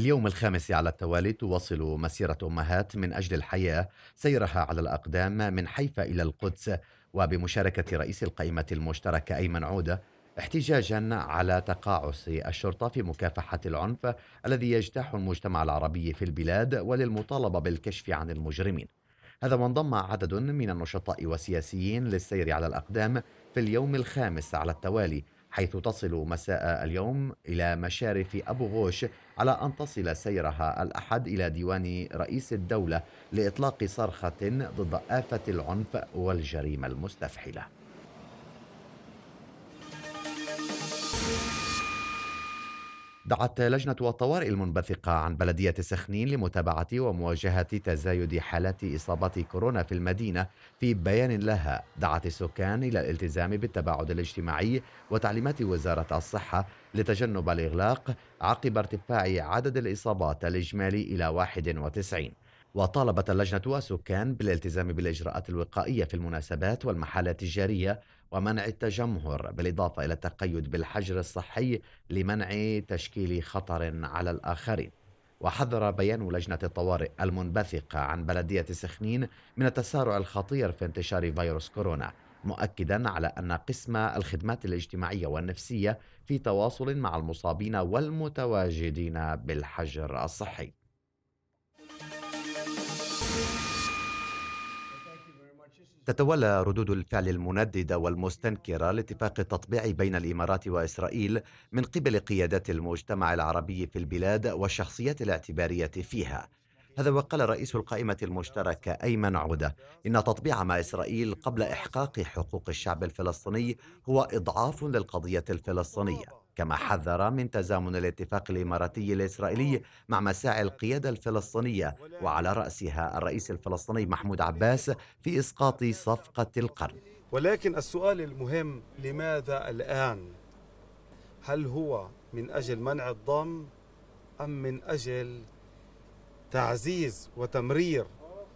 باليوم الخامس على التوالي تواصل مسيرة أمهات من أجل الحياة سيرها على الأقدام من حيفا إلى القدس وبمشاركة رئيس القائمة المشتركة أيمن عودة احتجاجا على تقاعس الشرطه في مكافحه العنف الذي يجتاح المجتمع العربي في البلاد وللمطالبه بالكشف عن المجرمين. هذا وانضم عدد من النشطاء والسياسيين للسير على الاقدام في اليوم الخامس على التوالي حيث تصل مساء اليوم إلى مشارف أبو غوش على أن تصل سيرها الأحد إلى ديوان رئيس الدولة لإطلاق صرخة ضد آفة العنف والجريمة المستفحلة دعت لجنة الطوارئ المنبثقة عن بلدية سخنين لمتابعة ومواجهة تزايد حالات إصابة كورونا في المدينة في بيان لها دعت السكان إلى الالتزام بالتباعد الاجتماعي وتعليمات وزارة الصحة لتجنب الإغلاق عقب ارتفاع عدد الإصابات الإجمالي إلى 91 وطالبت اللجنة السكان بالالتزام بالإجراءات الوقائية في المناسبات والمحلات التجارية ومنع التجمهر بالإضافة إلى التقيد بالحجر الصحي لمنع تشكيل خطر على الآخرين وحذر بيان لجنة الطوارئ المنبثقة عن بلدية سخنين من التسارع الخطير في انتشار فيروس كورونا مؤكدا على أن قسم الخدمات الاجتماعية والنفسية في تواصل مع المصابين والمتواجدين بالحجر الصحي تتولى ردود الفعل المندده والمستنكره لاتفاق التطبيع بين الامارات واسرائيل من قبل قيادات المجتمع العربي في البلاد والشخصيات الاعتباريه فيها. هذا وقال رئيس القائمه المشتركه ايمن عوده ان تطبيع مع اسرائيل قبل احقاق حقوق الشعب الفلسطيني هو اضعاف للقضيه الفلسطينيه. كما حذر من تزامن الاتفاق الاماراتي الاسرائيلي مع مساعي القياده الفلسطينيه وعلى راسها الرئيس الفلسطيني محمود عباس في اسقاط صفقه القرن. ولكن السؤال المهم لماذا الان؟ هل هو من اجل منع الضم ام من اجل تعزيز وتمرير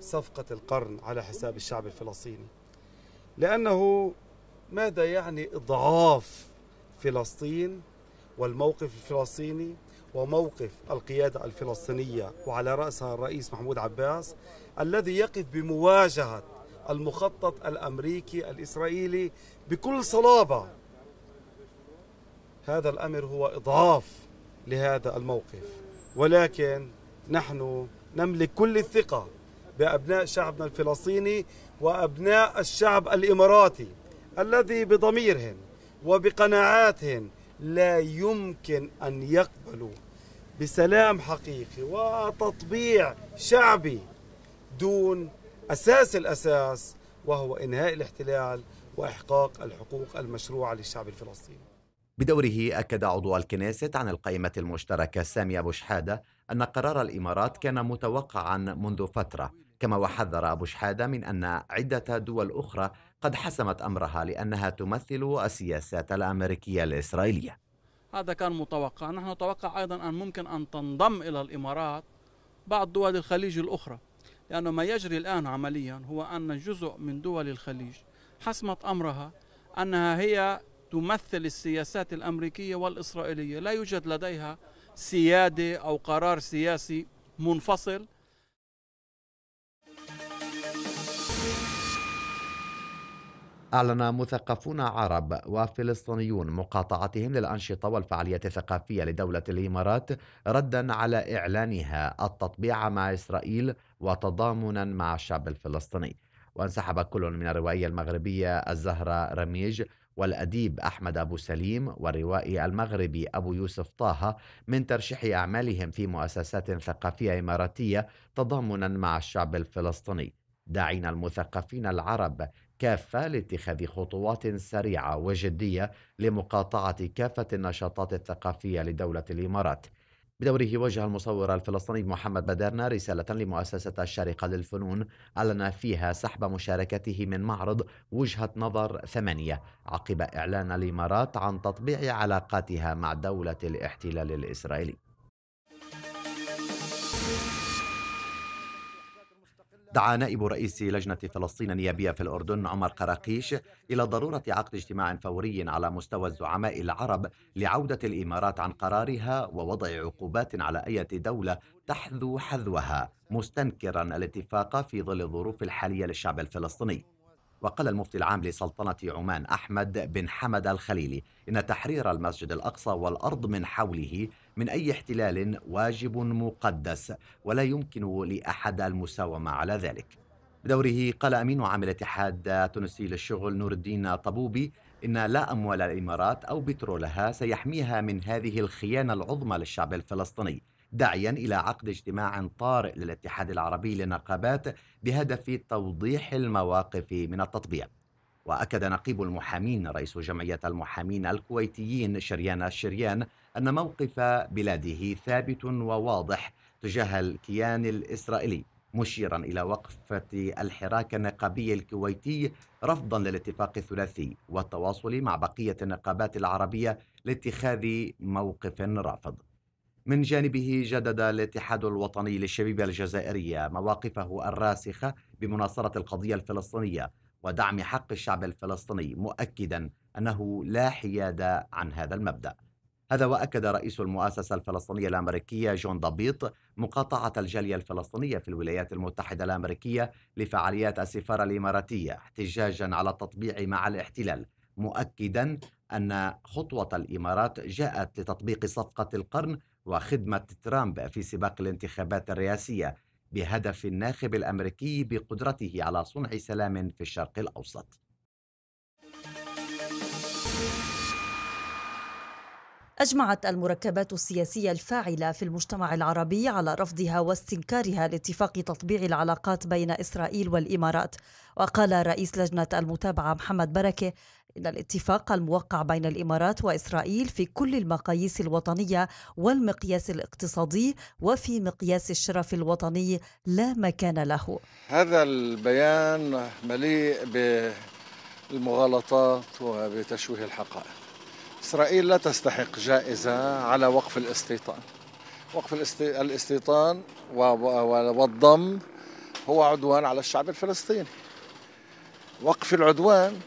صفقه القرن على حساب الشعب الفلسطيني؟ لانه ماذا يعني اضعاف فلسطين والموقف الفلسطيني وموقف القيادة الفلسطينية وعلى رأسها الرئيس محمود عباس الذي يقف بمواجهة المخطط الأمريكي الإسرائيلي بكل صلابة هذا الأمر هو إضعاف لهذا الموقف ولكن نحن نملك كل الثقة بأبناء شعبنا الفلسطيني وأبناء الشعب الإماراتي الذي بضميرهم وبقناعاتهم لا يمكن أن يقبلوا بسلام حقيقي وتطبيع شعبي دون أساس الأساس وهو إنهاء الاحتلال وإحقاق الحقوق المشروعة للشعب الفلسطيني بدوره أكد عضو الكنيسة عن القائمة المشتركة سامي أبو شحادة أن قرار الإمارات كان متوقعا منذ فترة كما وحذر أبو شحادة من أن عدة دول أخرى قد حسمت أمرها لأنها تمثل السياسات الأمريكية الإسرائيلية هذا كان متوقع نحن نتوقع أيضا أن ممكن أن تنضم إلى الإمارات بعض دول الخليج الأخرى لأن ما يجري الآن عمليا هو أن جزء من دول الخليج حسمت أمرها أنها هي تمثل السياسات الأمريكية والإسرائيلية لا يوجد لديها سيادة أو قرار سياسي منفصل أعلن مثقفون عرب وفلسطينيون مقاطعتهم للأنشطة والفعالية الثقافية لدولة الإمارات ردا على إعلانها التطبيع مع إسرائيل وتضامنا مع الشعب الفلسطيني وانسحب كل من الروائية المغربية الزهرة رميج والأديب أحمد أبو سليم والروائي المغربي أبو يوسف طه من ترشيح أعمالهم في مؤسسات ثقافية إماراتية تضامنا مع الشعب الفلسطيني داعين المثقفين العرب كافة لاتخاذ خطوات سريعة وجدية لمقاطعة كافة النشاطات الثقافية لدولة الإمارات بدوره وجه المصور الفلسطيني محمد بدرنا رسالة لمؤسسة الشارقة للفنون أعلن فيها سحب مشاركته من معرض وجهة نظر ثمانية عقب إعلان الإمارات عن تطبيع علاقاتها مع دولة الاحتلال الإسرائيلي دعا نائب رئيس لجنة فلسطين النيابية في الأردن عمر قراقيش إلى ضرورة عقد اجتماع فوري على مستوى الزعماء العرب لعودة الإمارات عن قرارها ووضع عقوبات على أي دولة تحذو حذوها مستنكرا الاتفاق في ظل الظروف الحالية للشعب الفلسطيني وقال المفتي العام لسلطنة عمان أحمد بن حمد الخليلي إن تحرير المسجد الأقصى والأرض من حوله من أي احتلال واجب مقدس ولا يمكن لأحد المساومة على ذلك بدوره قال أمين عام الاتحاد التونسي للشغل نور الدين طبوبي إن لا أموال الإمارات أو بترولها سيحميها من هذه الخيانة العظمى للشعب الفلسطيني داعيا الى عقد اجتماع طارئ للاتحاد العربي للنقابات بهدف توضيح المواقف من التطبيع. واكد نقيب المحامين رئيس جمعيه المحامين الكويتيين شريان الشريان ان موقف بلاده ثابت وواضح تجاه الكيان الاسرائيلي مشيرا الى وقفه الحراك النقابي الكويتي رفضا للاتفاق الثلاثي والتواصل مع بقيه النقابات العربيه لاتخاذ موقف رافض من جانبه جدد الاتحاد الوطني للشبيبة الجزائرية مواقفه الراسخة بمناصرة القضية الفلسطينية ودعم حق الشعب الفلسطيني مؤكدا أنه لا حياد عن هذا المبدأ هذا وأكد رئيس المؤسسة الفلسطينية الأمريكية جون دابيط مقاطعة الجالية الفلسطينية في الولايات المتحدة الأمريكية لفعاليات السفارة الإماراتية احتجاجا على التطبيع مع الاحتلال مؤكدا أن خطوة الإمارات جاءت لتطبيق صفقة القرن وخدمة ترامب في سباق الانتخابات الرئاسية بهدف الناخب الأمريكي بقدرته على صنع سلام في الشرق الأوسط أجمعت المركبات السياسية الفاعلة في المجتمع العربي على رفضها واستنكارها لاتفاق تطبيع العلاقات بين إسرائيل والإمارات وقال رئيس لجنة المتابعة محمد بركة إن الاتفاق الموقع بين الإمارات وإسرائيل في كل المقاييس الوطنية والمقياس الاقتصادي وفي مقياس الشرف الوطني لا مكان له هذا البيان مليء بالمغالطات وبتشويه الحقائق إسرائيل لا تستحق جائزة على وقف الاستيطان وقف الاستيطان والضم هو عدوان على الشعب الفلسطيني وقف العدوان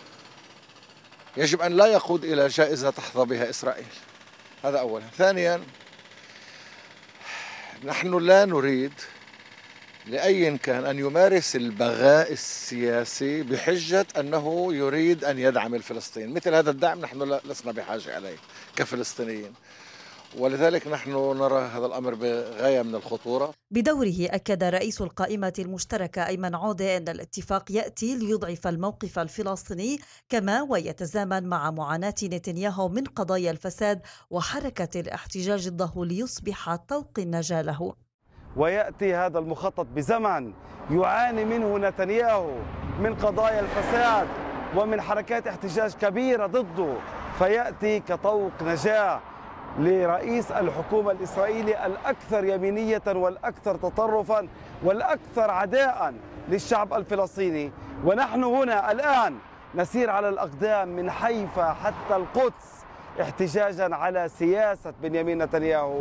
يجب أن لا يقود إلى جائزة تحظى بها إسرائيل هذا أولا ثانيا نحن لا نريد لأي كان أن يمارس البغاء السياسي بحجة أنه يريد أن يدعم الفلسطين مثل هذا الدعم نحن لسنا بحاجة إليه كفلسطينيين ولذلك نحن نرى هذا الامر بغايه من الخطوره. بدوره اكد رئيس القائمه المشتركه ايمن عوده ان الاتفاق ياتي ليضعف الموقف الفلسطيني كما ويتزامن مع معاناه نتنياهو من قضايا الفساد وحركه الاحتجاج ضده ليصبح طوق النجاه له. ويأتي هذا المخطط بزمن يعاني منه نتنياهو من قضايا الفساد ومن حركات احتجاج كبيرة ضده فيأتي كطوق نجاة لرئيس الحكومة الإسرائيلي الأكثر يمينية والأكثر تطرفا والأكثر عداء للشعب الفلسطيني ونحن هنا الآن نسير على الأقدام من حيفا حتى القدس احتجاجا على سياسة بنيامين نتنياهو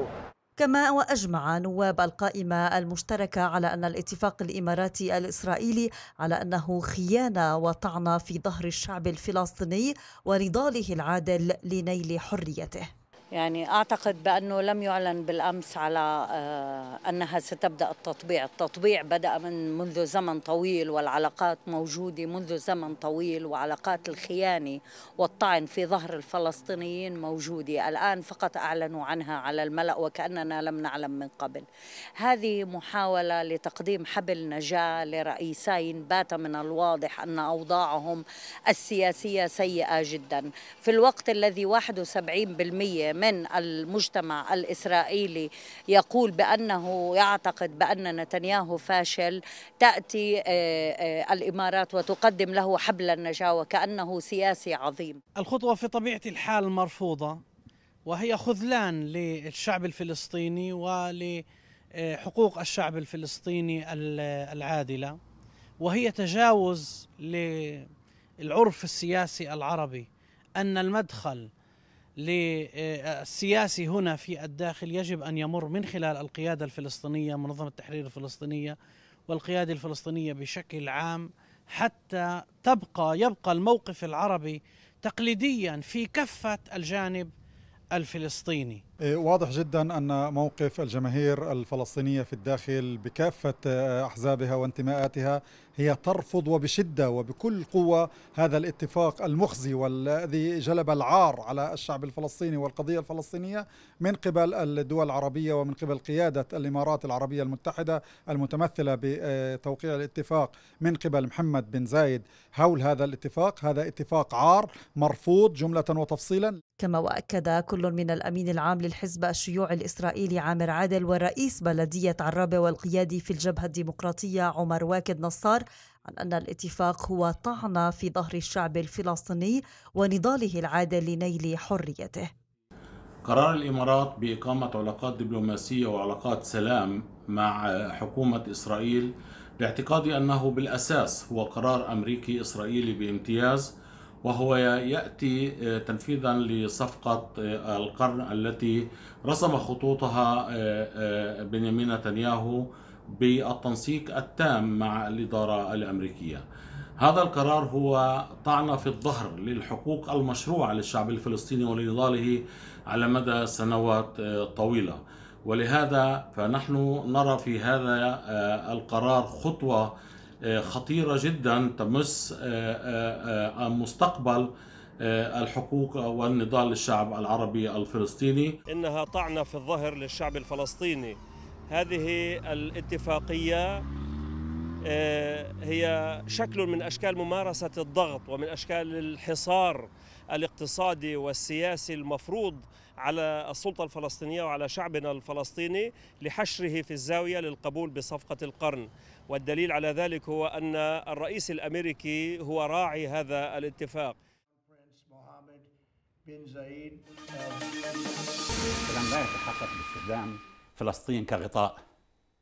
كما وأجمع نواب القائمة المشتركة على أن الاتفاق الإماراتي الإسرائيلي على أنه خيانة وطعنة في ظهر الشعب الفلسطيني ونضاله العادل لنيل حريته يعني أعتقد بأنه لم يعلن بالأمس على آه، أنها ستبدأ التطبيع التطبيع بدأ من منذ زمن طويل والعلاقات موجودة منذ زمن طويل وعلاقات الخيانة والطعن في ظهر الفلسطينيين موجودة الآن فقط أعلنوا عنها على الملأ وكأننا لم نعلم من قبل هذه محاولة لتقديم حبل نجاة لرئيسين بات من الواضح أن أوضاعهم السياسية سيئة جدا في الوقت الذي 71% من المجتمع الإسرائيلي يقول بأنه يعتقد بأن نتنياهو فاشل تأتي آه، آه، الإمارات وتقدم له حبل النجاة وكأنه سياسي عظيم الخطوة في طبيعة الحال مرفوضة وهي خذلان للشعب الفلسطيني ولحقوق الشعب الفلسطيني العادله وهي تجاوز للعرف السياسي العربي ان المدخل للسياسي هنا في الداخل يجب ان يمر من خلال القياده الفلسطينيه منظمه التحرير الفلسطينيه والقياده الفلسطينيه بشكل عام حتى تبقى يبقى الموقف العربي تقليديا في كفه الجانب الفلسطيني إيه، واضح جدا ان موقف الجماهير الفلسطينيه في الداخل بكافه آه، احزابها وانتماءاتها هي ترفض وبشده وبكل قوه هذا الاتفاق المخزي والذي جلب العار على الشعب الفلسطيني والقضيه الفلسطينيه من قبل الدول العربيه ومن قبل قياده الامارات العربيه المتحده المتمثله بتوقيع الاتفاق من قبل محمد بن زايد حول هذا الاتفاق، هذا اتفاق عار مرفوض جمله وتفصيلا كما واكد كل من الامين العام الحزب الشيوعي الإسرائيلي عامر عادل ورئيس بلدية عرابة والقيادي في الجبهة الديمقراطية عمر واكد نصار عن أن الاتفاق هو طعنة في ظهر الشعب الفلسطيني ونضاله العادل لنيل حريته قرار الإمارات بإقامة علاقات دبلوماسية وعلاقات سلام مع حكومة إسرائيل باعتقادي أنه بالأساس هو قرار أمريكي إسرائيلي بامتياز وهو ياتي آه، تنفيذا لصفقه آه، القرن التي رسم خطوطها آه، بنيامين نتنياهو بالتنسيق التام مع الاداره الامريكيه. هذا القرار هو طعنه في الظهر للحقوق المشروعه للشعب الفلسطيني ولنضاله على مدى سنوات طويله. ولهذا فنحن نرى في هذا القرار خطوه آه، خطيرة جدا تمس آه، آه، مستقبل الحقوق والنضال للشعب العربي الفلسطيني إنها طعنة في الظهر للشعب الفلسطيني هذه الاتفاقية هي شكل من أشكال ممارسة الضغط ومن أشكال الحصار الاقتصادي والسياسي المفروض على السلطة الفلسطينية وعلى شعبنا الفلسطيني لحشره في الزاوية للقبول بصفقة القرن والدليل على ذلك هو أن الرئيس الأمريكي هو راعي هذا الاتفاق السلام لا يتحقق باستخدام فلسطين كغطاء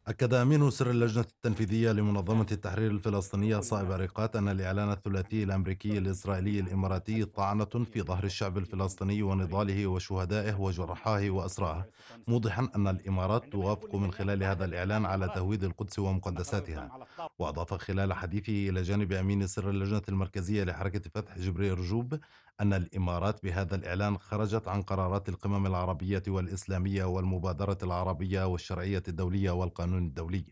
أكد أمين سر اللجنة التنفيذية لمنظمة التحرير الفلسطينية صائب عريقات أن الإعلان الثلاثي الأمريكي الإسرائيلي الإماراتي طعنة في ظهر الشعب الفلسطيني ونضاله وشهدائه وجرحاه وأسراه موضحا أن الإمارات توافق من خلال هذا الإعلان على تهويد القدس ومقدساتها وأضاف خلال حديثه إلى جانب أمين سر اللجنة المركزية لحركة فتح جبريل رجوب أن الإمارات بهذا الإعلان خرجت عن قرارات القمم العربية والإسلامية والمبادرة العربية والشرعية الدولية والقانون الدولي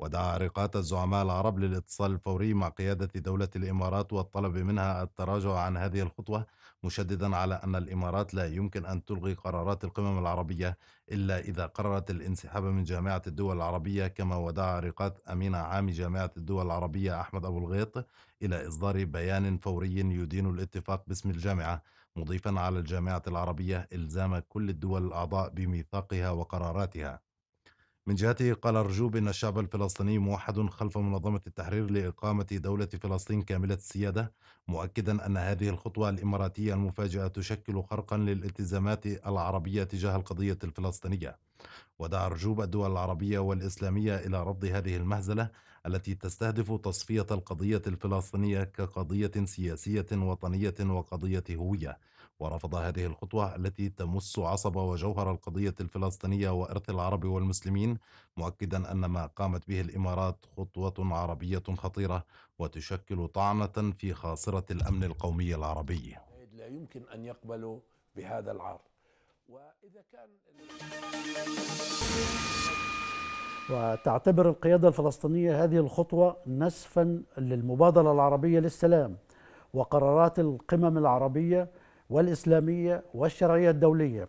ودعا رقاط الزعماء العرب للاتصال الفوري مع قيادة دولة الإمارات والطلب منها التراجع عن هذه الخطوة مشددا على أن الإمارات لا يمكن أن تلغي قرارات القمم العربية إلا إذا قررت الانسحاب من جامعة الدول العربية كما ودعا رقاط أمين عام جامعة الدول العربية أحمد أبو الغيط إلى إصدار بيان فوري يدين الاتفاق باسم الجامعة مضيفا على الجامعة العربية إلزام كل الدول الأعضاء بميثاقها وقراراتها من جهته قال الرجوب أن الشعب الفلسطيني موحد خلف منظمة التحرير لإقامة دولة فلسطين كاملة السيادة مؤكدا أن هذه الخطوة الإماراتية المفاجئة تشكل خرقا للالتزامات العربية تجاه القضية الفلسطينية ودعا رجوب الدول العربية والإسلامية إلى رفض هذه المهزلة التي تستهدف تصفية القضية الفلسطينية كقضية سياسية وطنية وقضية هوية ورفض هذه الخطوة التي تمس عصب وجوهر القضية الفلسطينية وإرث العرب والمسلمين مؤكدا أن ما قامت به الإمارات خطوة عربية خطيرة وتشكل طعنة في خاصرة الأمن القومي العربي لا يمكن أن يقبلوا بهذا العار وإذا كان وتعتبر القيادة الفلسطينية هذه الخطوة نسفا للمبادرة العربية للسلام وقرارات القمم العربية والإسلامية والشرعية الدولية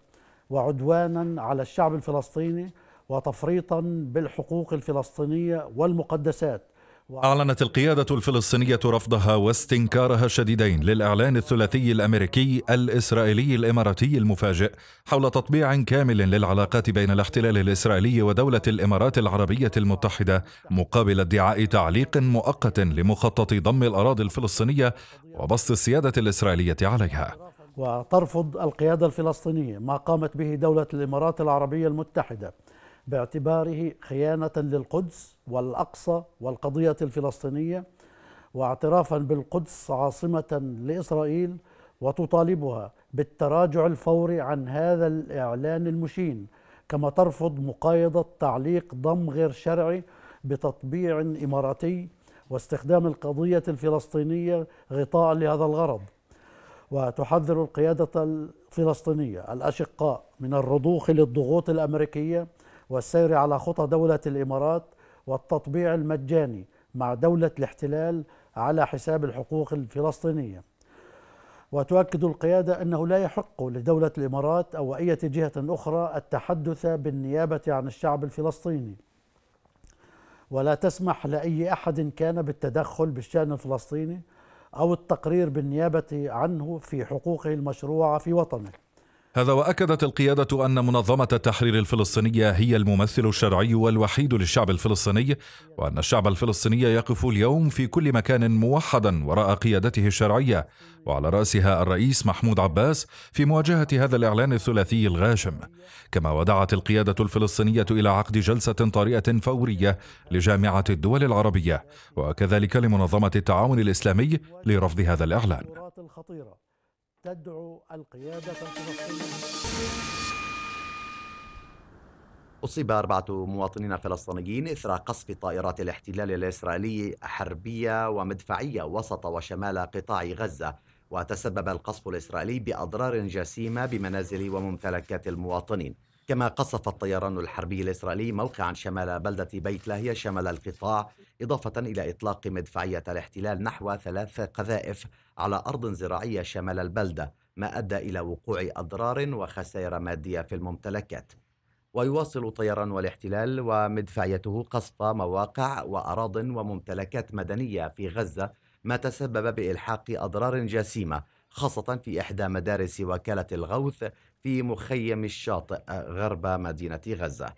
وعدوانا على الشعب الفلسطيني وتفريطا بالحقوق الفلسطينية والمقدسات أعلنت القيادة الفلسطينية رفضها واستنكارها الشديدين للإعلان الثلاثي الأمريكي الإسرائيلي الإماراتي المفاجئ حول تطبيع كامل للعلاقات بين الاحتلال الإسرائيلي ودولة الإمارات العربية المتحدة مقابل ادعاء تعليق مؤقت لمخطط ضم الأراضي الفلسطينية وبسط السيادة الإسرائيلية عليها وترفض القيادة الفلسطينية ما قامت به دولة الإمارات العربية المتحدة باعتباره خيانة للقدس والأقصى والقضية الفلسطينية واعترافا بالقدس عاصمة لإسرائيل وتطالبها بالتراجع الفوري عن هذا الإعلان المشين كما ترفض مقايضة تعليق ضم غير شرعي بتطبيع إماراتي واستخدام القضية الفلسطينية غطاء لهذا الغرض وتحذر القيادة الفلسطينية الأشقاء من الرضوخ للضغوط الأمريكية والسير على خطى دولة الإمارات والتطبيع المجاني مع دولة الاحتلال على حساب الحقوق الفلسطينية وتؤكد القيادة أنه لا يحق لدولة الإمارات أو أي جهة أخرى التحدث بالنيابة عن الشعب الفلسطيني ولا تسمح لأي أحد كان بالتدخل بالشأن الفلسطيني أو التقرير بالنيابة عنه في حقوقه المشروعة في وطنه هذا واكدت القياده ان منظمه التحرير الفلسطينيه هي الممثل الشرعي والوحيد للشعب الفلسطيني وان الشعب الفلسطيني يقف اليوم في كل مكان موحدا وراء قيادته الشرعيه وعلى راسها الرئيس محمود عباس في مواجهه هذا الاعلان الثلاثي الغاشم كما ودعت القياده الفلسطينيه الى عقد جلسه طارئه فوريه لجامعه الدول العربيه وكذلك لمنظمه التعاون الاسلامي لرفض هذا الاعلان تدعو القيادة الفلسطينية أصيب أربعة مواطنين فلسطينيين إثر قصف طائرات الاحتلال الإسرائيلي حربية ومدفعية وسط وشمال قطاع غزة وتسبب القصف الإسرائيلي بأضرار جسيمة بمنازل وممتلكات المواطنين كما قصف الطيران الحربي الإسرائيلي موقعا شمال بلدة بيت لاهيا شمال القطاع إضافة إلى إطلاق مدفعية الاحتلال نحو ثلاث قذائف على أرض زراعية شمال البلدة ما أدى إلى وقوع أضرار وخسائر مادية في الممتلكات ويواصل طيران والاحتلال ومدفعيته قصف مواقع وأراض وممتلكات مدنية في غزة ما تسبب بإلحاق أضرار جسيمة خاصة في إحدى مدارس وكالة الغوث في مخيم الشاطئ غرب مدينة غزة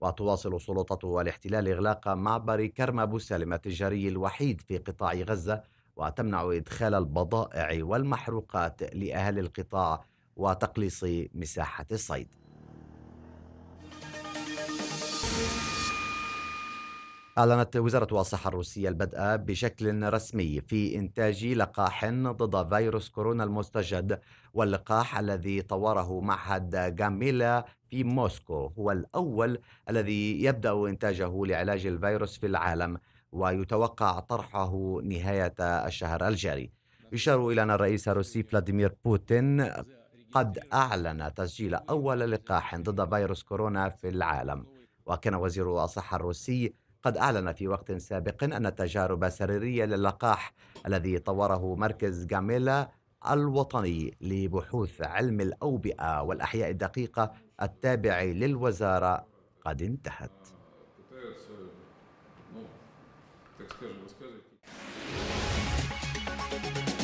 وتواصل سلطته الاحتلال إغلاق معبر كرم أبو سالم التجاري الوحيد في قطاع غزة وتمنع إدخال البضائع والمحروقات لأهل القطاع وتقليص مساحة الصيد أعلنت وزارة الصحة الروسية البدء بشكل رسمي في إنتاج لقاح ضد فيروس كورونا المستجد واللقاح الذي طوره معهد جاميلا في موسكو هو الأول الذي يبدأ إنتاجه لعلاج الفيروس في العالم ويتوقع طرحه نهاية الشهر الجاري يشار إلى أن الرئيس الروسي فلاديمير بوتين قد أعلن تسجيل أول لقاح ضد فيروس كورونا في العالم وكان وزير الصحة الروسي قد أعلن في وقت سابق أن تجارب سريرية للقاح الذي طوره مركز جاميلا الوطني لبحوث علم الأوبئة والأحياء الدقيقة التابع للوزارة قد انتهت